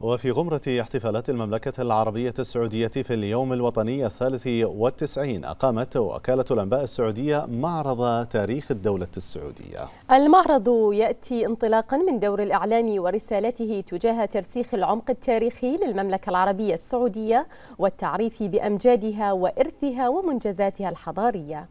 وفي غمرة احتفالات المملكة العربية السعودية في اليوم الوطني الثالث والتسعين أقامت وكالة الأنباء السعودية معرض تاريخ الدولة السعودية المعرض يأتي انطلاقا من دور الإعلام ورسالته تجاه ترسيخ العمق التاريخي للمملكة العربية السعودية والتعريف بأمجادها وإرثها ومنجزاتها الحضارية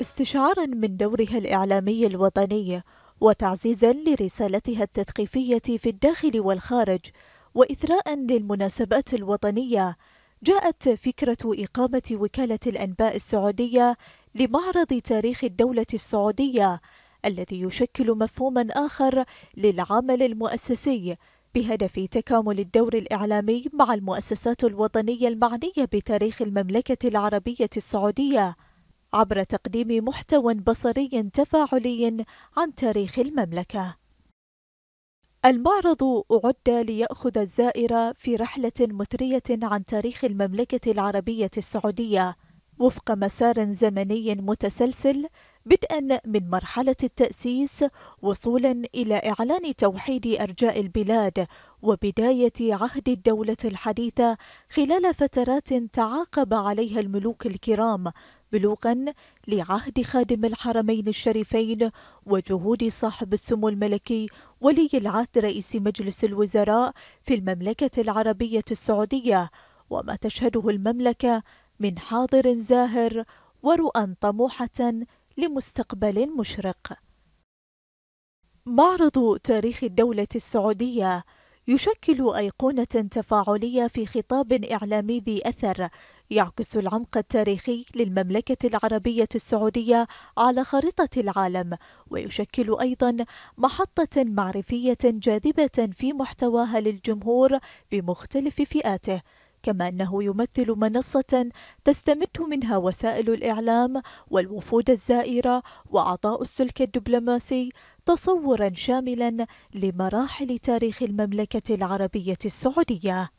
استشعارا من دورها الإعلامي الوطني وتعزيزا لرسالتها التثقيفية في الداخل والخارج وإثراء للمناسبات الوطنية جاءت فكرة إقامة وكالة الأنباء السعودية لمعرض تاريخ الدولة السعودية الذي يشكل مفهوما آخر للعمل المؤسسي بهدف تكامل الدور الإعلامي مع المؤسسات الوطنية المعنية بتاريخ المملكة العربية السعودية عبر تقديم محتوى بصري تفاعلي عن تاريخ المملكة. المعرض أعد ليأخذ الزائر في رحلة مثرية عن تاريخ المملكة العربية السعودية وفق مسار زمني متسلسل بدءا من مرحلة التأسيس وصولا إلى إعلان توحيد أرجاء البلاد وبداية عهد الدولة الحديثة خلال فترات تعاقب عليها الملوك الكرام بلوغا لعهد خادم الحرمين الشريفين وجهود صاحب السمو الملكي ولي العهد رئيس مجلس الوزراء في المملكة العربية السعودية وما تشهده المملكة من حاضر زاهر ورؤى طموحة لمستقبل مشرق معرض تاريخ الدولة السعودية يشكل أيقونة تفاعلية في خطاب إعلامي ذي أثر يعكس العمق التاريخي للمملكة العربية السعودية على خريطة العالم ويشكل أيضا محطة معرفية جاذبة في محتواها للجمهور بمختلف فئاته كما أنه يمثل منصة تستمد منها وسائل الإعلام والوفود الزائرة وأعضاء السلك الدبلوماسي تصورا شاملا لمراحل تاريخ المملكة العربية السعودية